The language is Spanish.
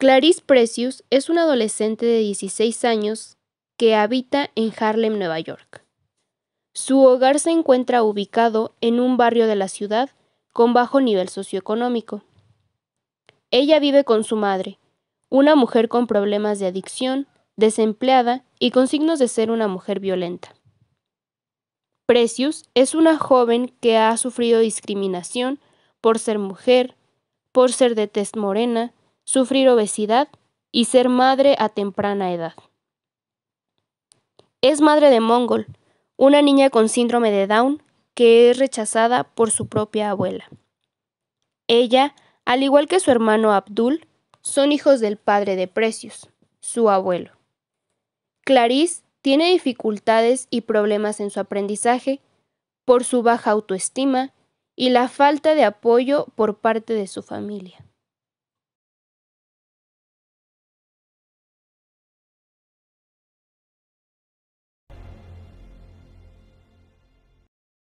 Clarice Precious es una adolescente de 16 años que habita en Harlem, Nueva York. Su hogar se encuentra ubicado en un barrio de la ciudad con bajo nivel socioeconómico. Ella vive con su madre, una mujer con problemas de adicción, desempleada y con signos de ser una mujer violenta. Precious es una joven que ha sufrido discriminación por ser mujer, por ser de test morena, sufrir obesidad y ser madre a temprana edad. Es madre de Mongol, una niña con síndrome de Down que es rechazada por su propia abuela. Ella, al igual que su hermano Abdul, son hijos del padre de Precios, su abuelo. Clarice tiene dificultades y problemas en su aprendizaje por su baja autoestima y la falta de apoyo por parte de su familia.